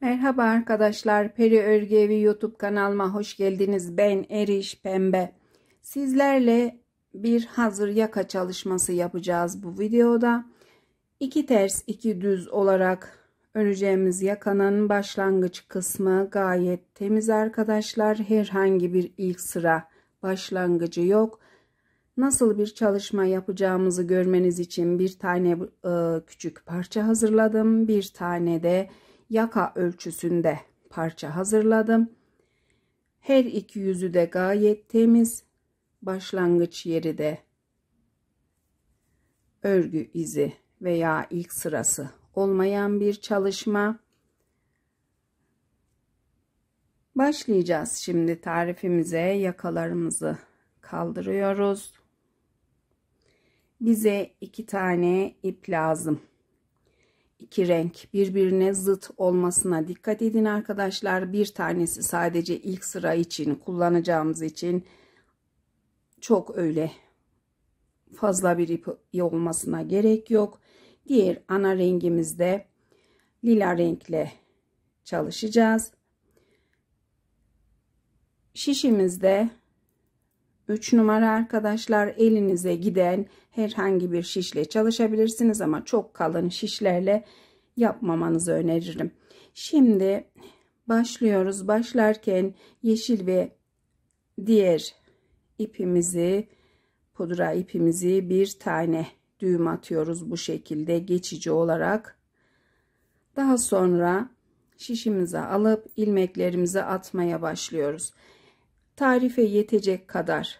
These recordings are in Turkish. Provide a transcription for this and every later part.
Merhaba arkadaşlar, Peri Örgü Evi YouTube kanalıma hoş geldiniz. Ben Eriş Pembe. Sizlerle bir hazır yaka çalışması yapacağız bu videoda. İki ters, iki düz olarak öreceğimiz yakanın başlangıç kısmı gayet temiz arkadaşlar. Herhangi bir ilk sıra başlangıcı yok. Nasıl bir çalışma yapacağımızı görmeniz için bir tane e, küçük parça hazırladım. Bir tane de yaka ölçüsünde parça hazırladım. Her iki yüzü de gayet temiz. Başlangıç yeri de örgü izi veya ilk sırası olmayan bir çalışma. Başlayacağız şimdi tarifimize yakalarımızı kaldırıyoruz. Bize iki tane ip lazım iki renk birbirine zıt olmasına dikkat edin arkadaşlar. Bir tanesi sadece ilk sıra için kullanacağımız için çok öyle fazla bir ip olmasına gerek yok. Diğer ana rengimizde lila renkle çalışacağız. Şişimizde 3 numara arkadaşlar elinize giden herhangi bir şişle çalışabilirsiniz ama çok kalın şişlerle yapmamanızı öneririm. Şimdi başlıyoruz. Başlarken yeşil ve diğer ipimizi pudra ipimizi bir tane düğüm atıyoruz bu şekilde geçici olarak. Daha sonra şişimize alıp ilmeklerimizi atmaya başlıyoruz tarife yetecek kadar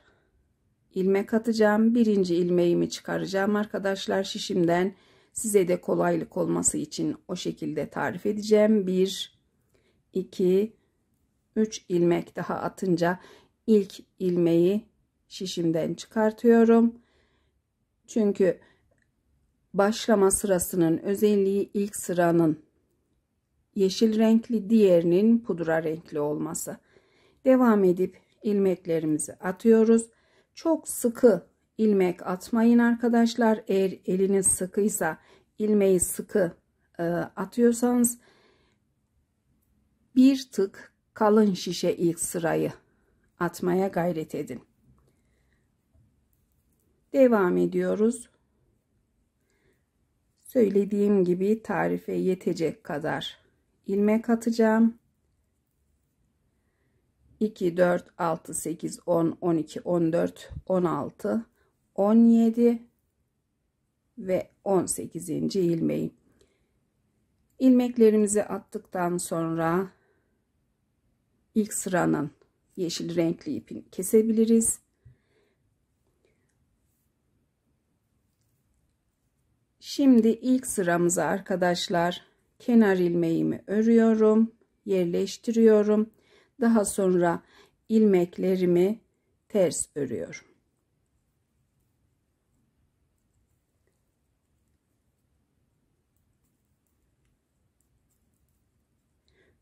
ilmek atacağım. Birinci ilmeğimi çıkaracağım arkadaşlar şişimden. Size de kolaylık olması için o şekilde tarif edeceğim. 1 2 3 ilmek daha atınca ilk ilmeği şişimden çıkartıyorum. Çünkü başlama sırasının özelliği ilk sıranın yeşil renkli diğerinin pudra renkli olması. Devam edip ilmeklerimizi atıyoruz. Çok sıkı ilmek atmayın arkadaşlar. Eğer eliniz sıkıysa ilmeği sıkı e, atıyorsanız bir tık kalın şişe ilk sırayı atmaya gayret edin. Devam ediyoruz. Söylediğim gibi tarife yetecek kadar ilmek atacağım. 2, 4, 6, 8, 10, 12, 14, 16, 17 ve 18. ilmeği. Ilmeklerimizi attıktan sonra ilk sıranın yeşil renkli ipini kesebiliriz. Şimdi ilk sıramıza arkadaşlar kenar ilmeğimi örüyorum, yerleştiriyorum daha sonra ilmeklerimi ters örüyorum.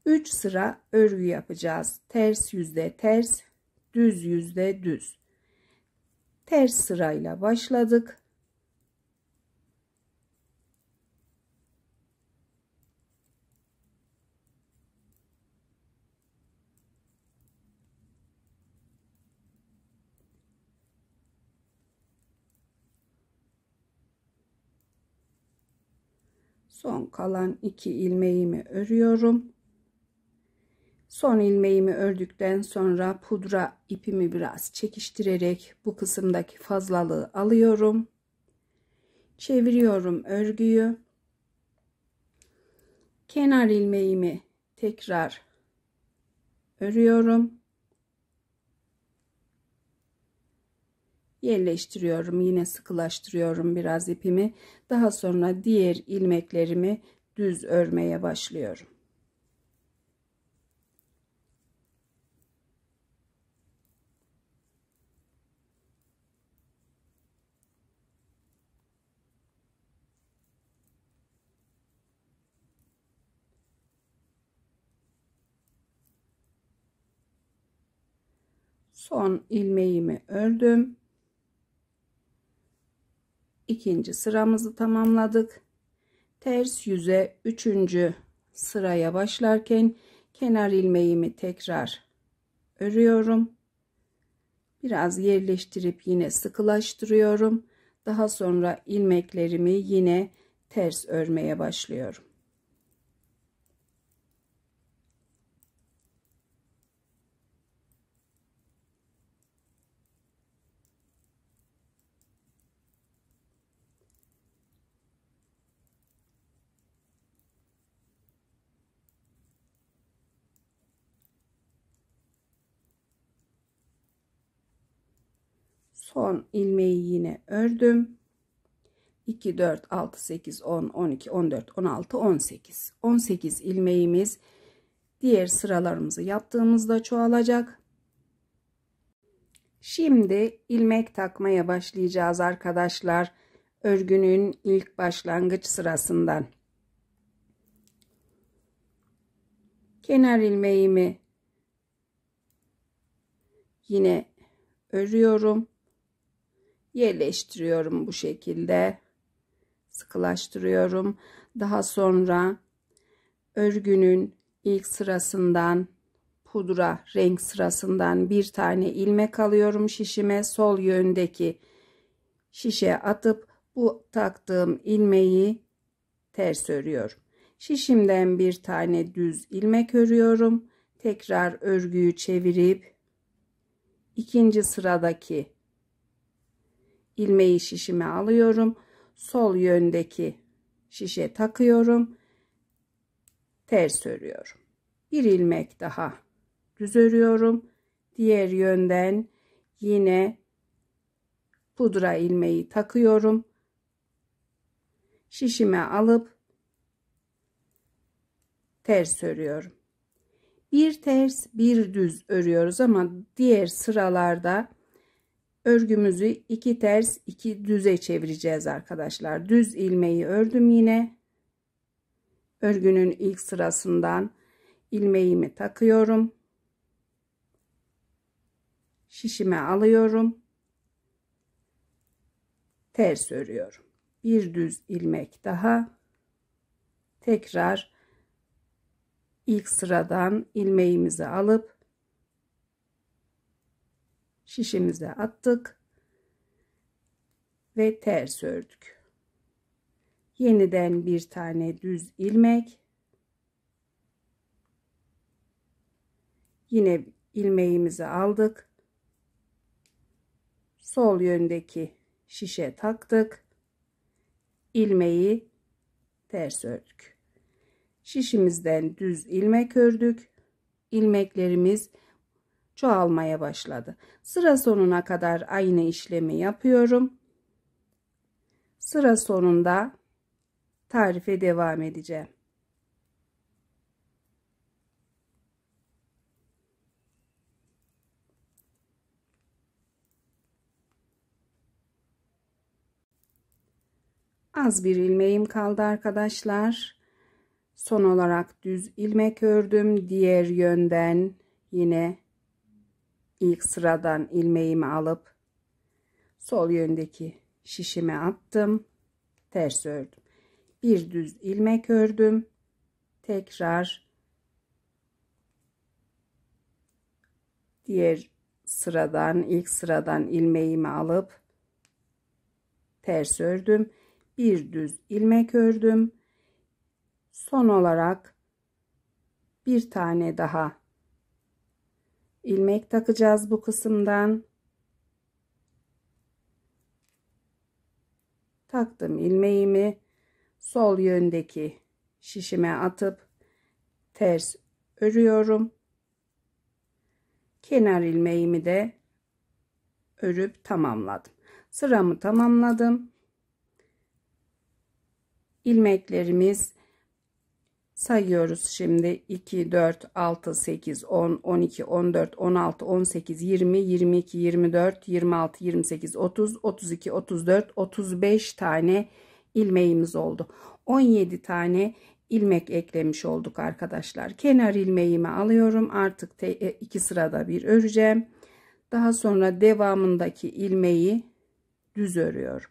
Üç sıra örgü yapacağız. Ters yüzde ters, düz yüzde düz. Ters sırayla başladık. son kalan iki ilmeğimi örüyorum son ilmeğimi ördükten sonra pudra ipimi biraz çekiştirerek bu kısımdaki fazlalığı alıyorum çeviriyorum örgüyü kenar ilmeğimi tekrar örüyorum yerleştiriyorum. Yine sıkılaştırıyorum biraz ipimi. Daha sonra diğer ilmeklerimi düz örmeye başlıyorum. son ilmeğimi ördüm ikinci sıramızı tamamladık. Ters yüze üçüncü sıraya başlarken kenar ilmeğimi tekrar örüyorum. Biraz yerleştirip yine sıkılaştırıyorum. Daha sonra ilmeklerimi yine ters örmeye başlıyorum. son ilmeği yine ördüm 2 4 6 8 10 12 14 16 18 18 ilmeğimiz diğer sıralarımızı yaptığımızda çoğalacak şimdi ilmek takmaya başlayacağız arkadaşlar örgünün ilk başlangıç sırasından kenar ilmeğimi yine örüyorum yerleştiriyorum bu şekilde. Sıkılaştırıyorum. Daha sonra örgünün ilk sırasından pudra renk sırasından bir tane ilmek alıyorum şişime sol yöndeki şişeye atıp bu taktığım ilmeği ters örüyorum. Şişimden bir tane düz ilmek örüyorum. Tekrar örgüyü çevirip ikinci sıradaki ilmeği şişime alıyorum. Sol yöndeki şişe takıyorum. Ters örüyorum. Bir ilmek daha düz örüyorum. Diğer yönden yine pudra ilmeği takıyorum. Şişime alıp ters örüyorum. Bir ters bir düz örüyoruz ama diğer sıralarda örgümüzü iki ters iki düze çevireceğiz arkadaşlar düz ilmeği ördüm yine örgünün ilk sırasından ilmeğimi takıyorum şişime alıyorum ters örüyorum bir düz ilmek daha tekrar ilk sıradan ilmeğimizi alıp şişimize attık ve ters ördük. Yeniden bir tane düz ilmek. Yine ilmeğimizi aldık. Sol yöndeki şişe taktık. ilmeği ters ördük. Şişimizden düz ilmek ördük. İlmeklerimiz çoğalmaya başladı. Sıra sonuna kadar aynı işlemi yapıyorum. Sıra sonunda tarife devam edeceğim. Az bir ilmeğim kaldı arkadaşlar. Son olarak düz ilmek ördüm. Diğer yönden yine ilk sıradan ilmeğimi alıp sol yöndeki şişime attım. Ters ördüm. Bir düz ilmek ördüm. Tekrar diğer sıradan ilk sıradan ilmeğimi alıp ters ördüm. Bir düz ilmek ördüm. Son olarak bir tane daha ilmek takacağız bu kısımdan. Taktım ilmeğimi sol yöndeki şişime atıp ters örüyorum. Kenar ilmeğimi de örüp tamamladım. Sıramı tamamladım. Ilmeklerimiz sayıyoruz şimdi 2 4 6 8 10 12 14 16 18 20 22 24 26 28 30 32 34 35 tane ilmeğimiz oldu 17 tane ilmek eklemiş olduk arkadaşlar kenar ilmeğimi alıyorum artık te, e, iki sırada bir öreceğim daha sonra devamındaki ilmeği düz örüyorum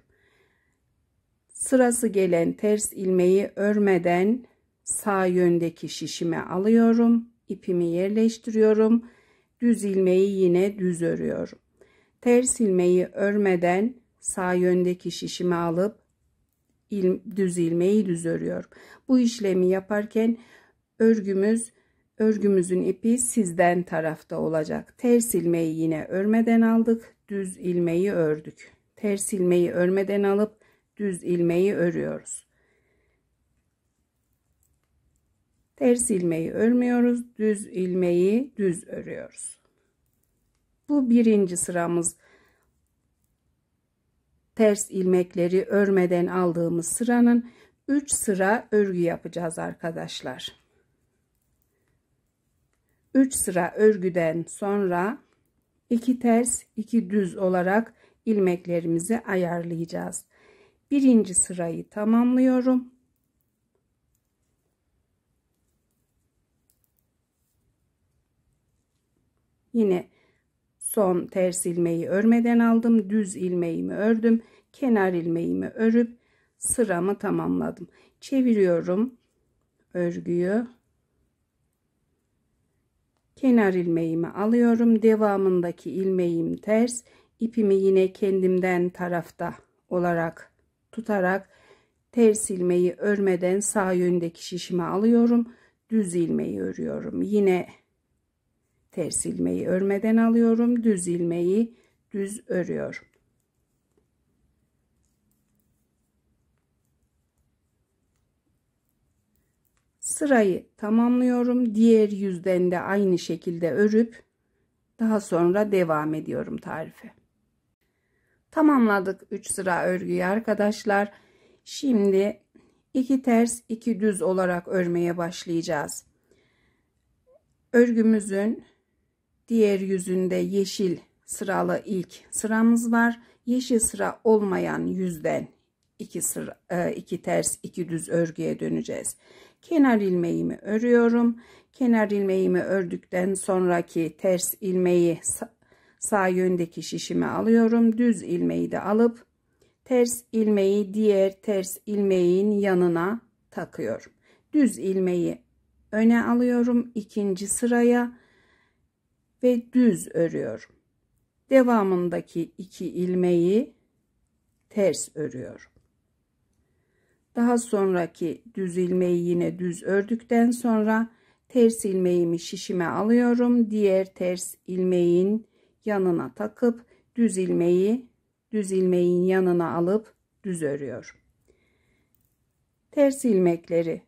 sırası gelen ters ilmeği örmeden sağ yöndeki şişime alıyorum. ipimi yerleştiriyorum. Düz ilmeği yine düz örüyorum. Ters ilmeği örmeden sağ yöndeki şişimi alıp il, düz ilmeği düz örüyorum. Bu işlemi yaparken örgümüz örgümüzün ipi sizden tarafta olacak. Ters ilmeği yine örmeden aldık. Düz ilmeği ördük. Ters ilmeği örmeden alıp düz ilmeği örüyoruz. Ters ilmeği örmüyoruz. Düz ilmeği düz örüyoruz. Bu birinci sıramız. Ters ilmekleri örmeden aldığımız sıranın 3 sıra örgü yapacağız arkadaşlar. 3 sıra örgüden sonra 2 ters 2 düz olarak ilmeklerimizi ayarlayacağız. Birinci sırayı tamamlıyorum. Yine son ters ilmeği örmeden aldım. Düz ilmeğimi ördüm. Kenar ilmeğimi örüp sıramı tamamladım. Çeviriyorum örgüyü. Kenar ilmeğimi alıyorum. Devamındaki ilmeğim ters. İpimi yine kendimden tarafta olarak tutarak ters ilmeği örmeden sağ yöndeki şişime alıyorum. Düz ilmeği örüyorum. Yine Ters ilmeği örmeden alıyorum. Düz ilmeği düz örüyorum. Sırayı tamamlıyorum. Diğer yüzden de aynı şekilde örüp daha sonra devam ediyorum tarife. Tamamladık 3 sıra örgüyü arkadaşlar. Şimdi 2 ters 2 düz olarak örmeye başlayacağız. Örgümüzün Diğer yüzünde yeşil sıralı ilk sıramız var. Yeşil sıra olmayan yüzden iki sıra e, iki ters iki düz örgüye döneceğiz. Kenar ilmeğimi örüyorum. Kenar ilmeğimi ördükten sonraki ters ilmeği sağ yöndeki şişime alıyorum. Düz ilmeği de alıp ters ilmeği diğer ters ilmeğin yanına takıyorum. Düz ilmeği öne alıyorum ikinci sıraya ve düz örüyorum. Devamındaki iki ilmeği ters örüyorum. Daha sonraki düz ilmeği yine düz ördükten sonra ters ilmeğimi şişime alıyorum. Diğer ters ilmeğin yanına takıp düz ilmeği düz ilmeğin yanına alıp düz örüyorum. Ters ilmekleri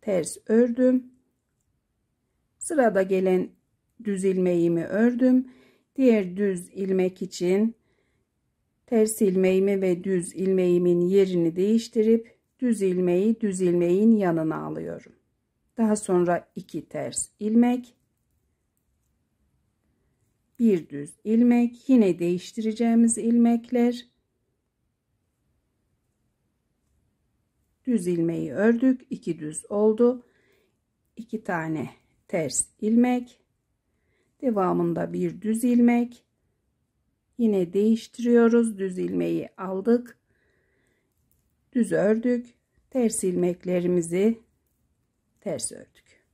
ters ördüm Sırada gelen düz ilmeğimi ördüm. Diğer düz ilmek için ters ilmeğimi ve düz ilmeğimin yerini değiştirip düz ilmeği düz ilmeğin yanına alıyorum. Daha sonra iki ters ilmek, bir düz ilmek, yine değiştireceğimiz ilmekler. Düz ilmeği ördük, iki düz oldu. iki tane ters ilmek devamında bir düz ilmek yine değiştiriyoruz düz ilmeği aldık düz ördük ters ilmeklerimizi ters ördük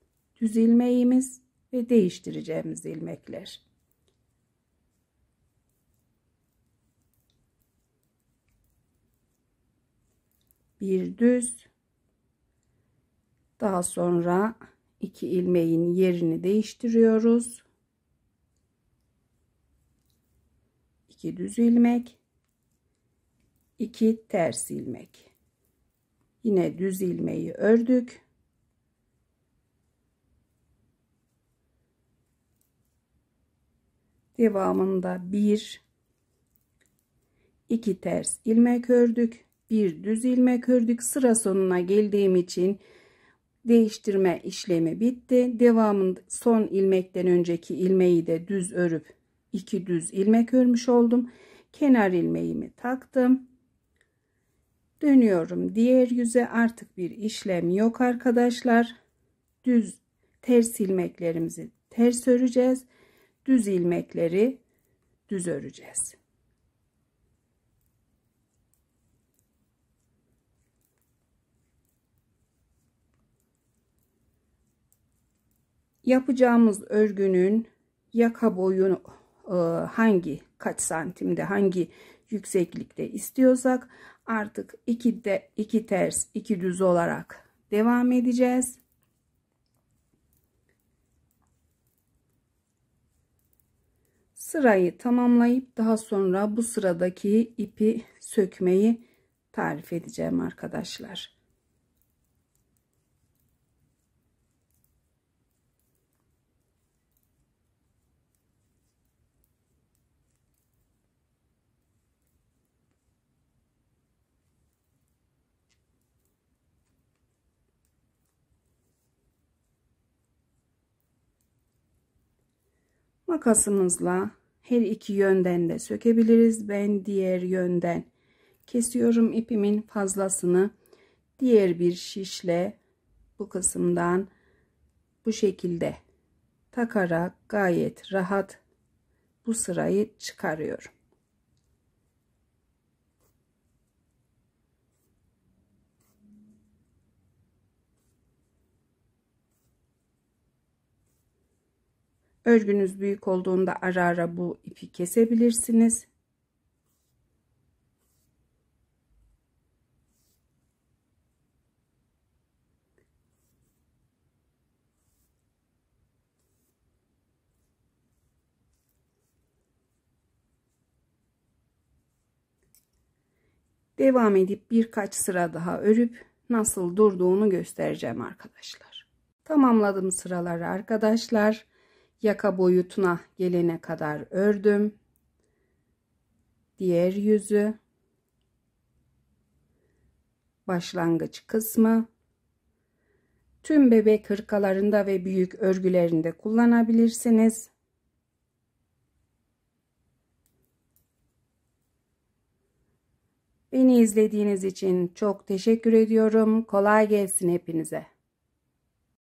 düz ilmeğimiz ve değiştireceğimiz ilmekler bir düz daha sonra iki ilmeğin yerini değiştiriyoruz. 2 düz ilmek 2 ters ilmek yine düz ilmeği ördük devamında 1 2 ters ilmek ördük bir düz ilmek ördük sıra sonuna geldiğim için değiştirme işlemi bitti. Devamında son ilmekten önceki ilmeği de düz örüp iki düz ilmek örmüş oldum. Kenar ilmeğimi taktım. Dönüyorum diğer yüze artık bir işlem yok arkadaşlar. Düz ters ilmeklerimizi ters öreceğiz. Düz ilmekleri düz öreceğiz. yapacağımız örgünün yaka boyu e, hangi kaç santimde hangi yükseklikte istiyorsak artık iki de iki ters iki düz olarak devam edeceğiz. Sırayı tamamlayıp daha sonra bu sıradaki ipi sökmeyi tarif edeceğim arkadaşlar. Makasımızla her iki yönden de sökebiliriz. Ben diğer yönden kesiyorum ipimin fazlasını. Diğer bir şişle bu kısımdan bu şekilde takarak gayet rahat bu sırayı çıkarıyorum. Örgünüz büyük olduğunda ara ara bu ipi kesebilirsiniz. Devam edip birkaç sıra daha örüp nasıl durduğunu göstereceğim arkadaşlar. Tamamladım sıraları arkadaşlar yaka boyutuna gelene kadar ördüm. Diğer yüzü başlangıç kısmı tüm bebek hırkalarında ve büyük örgülerinde kullanabilirsiniz. Beni izlediğiniz için çok teşekkür ediyorum. Kolay gelsin hepinize.